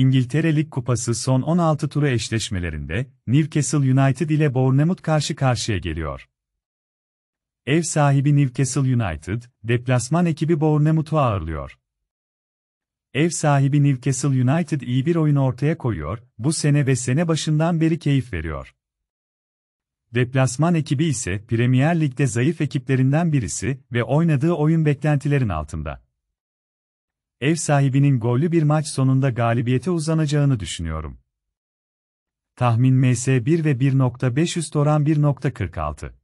İngiltere Lig Kupası son 16 turu eşleşmelerinde Newcastle United ile Bournemouth karşı karşıya geliyor. Ev sahibi Newcastle United, deplasman ekibi Bournemouth'u ağırlıyor. Ev sahibi Newcastle United iyi bir oyun ortaya koyuyor, bu sene ve sene başından beri keyif veriyor. Deplasman ekibi ise Premier Lig'de zayıf ekiplerinden birisi ve oynadığı oyun beklentilerin altında ev sahibinin gollü bir maç sonunda galibiyete uzanacağını düşünüyorum. Tahmin MS1 ve 1.5 üst oran 1.46.